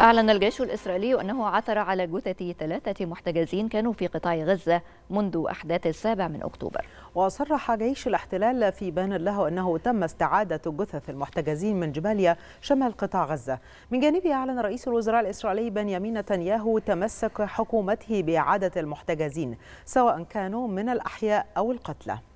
أعلن الجيش الإسرائيلي أنه عثر على جثث ثلاثة محتجزين كانوا في قطاع غزة منذ أحداث السابع من أكتوبر وصرح جيش الاحتلال في بيان له أنه تم استعادة جثث المحتجزين من جباليا شمال قطاع غزة من جانبه أعلن رئيس الوزراء الإسرائيلي بنيامين نتنياهو تمسك حكومته بإعادة المحتجزين سواء كانوا من الأحياء أو القتلى